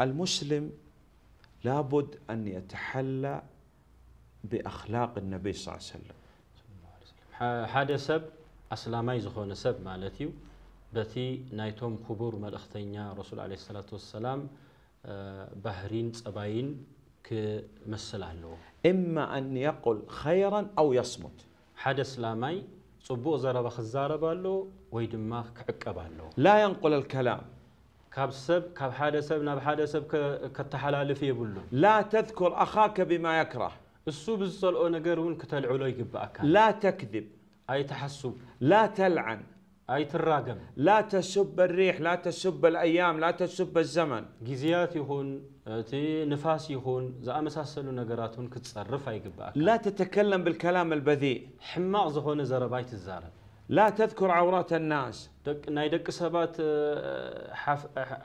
المسلم لابد أن يتحلى بأخلاق النبي صلى الله عليه وسلم حادە سەب ئەسلامای زخۆنە سەب مالەتی و نايتوم نایتۆم کوبور مەلەختەنیا ڕسول عليه الصلاة والسلام بهرين أباين كمسل عنه إما أن يقول خيرا أو يصمت هذا چ بۆ زەرە بە خزارە بالۆ وەی دما کەکەبانەوە لا ينقل الكلام كاب سب كاب حدا سب ناب حدا سب ك كتحلال في يبلو لا تذكر أخاك بما يكره السو بالصلو نقرون كتلعو لو يقبأك لا تكذب أي تحسب لا تلعن أي تراجم لا تسب الريح لا تسب الأيام لا تسب الزمن جزيات يهون تي نفاس يهون زا مساس مساسلو نقراتون كتصرف أي لا تتكلم بالكلام البذيء حماق هون زربايت الزارب لا تذكر عورات الناس ناي دق سبات آه،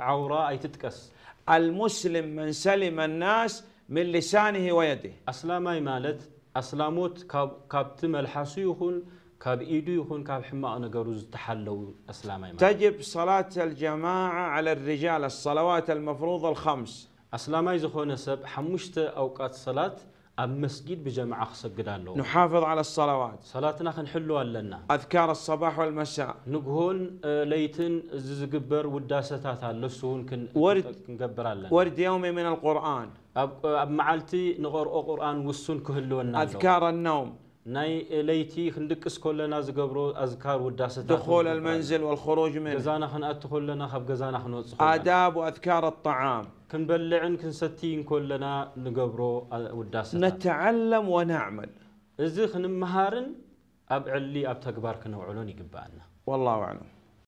عورة أي تتكس المسلم من سلم الناس من لسانه ويده أي مالت أسلاموت كاب كاب تمل حسيخون كاب إيدو يخون كاب حما أنا جروز تحلو أي مالت تجب صلاة الجماعة على الرجال الصلوات المفروضة الخمس أي زخون سب حمشت أوقات صلاة المسجد بجمع نحافظ على الصلوات صلاتنا خنحلوا لنا أذكار الصباح والمساء نقول آه، ليتن زقبر وداستات اللسون كن ورد نقبر لنا ورد يومي من القرآن أب معلتي نقرأ قرآن وسون كهلوا أذكار النوم ناي ليتي خندك اسكول لنا زغبرو اذكار وداسه دخول المنزل والخروج منه جزانا خن ادخل لنا خب جزانا حن آداب واذكار الطعام كنبلعن كنستين كلنا نغبرو وداسه نتعلم ونعمل ازخ نمهارن ابعلي اب تكبار كنوعلون يقبالنا والله اعلم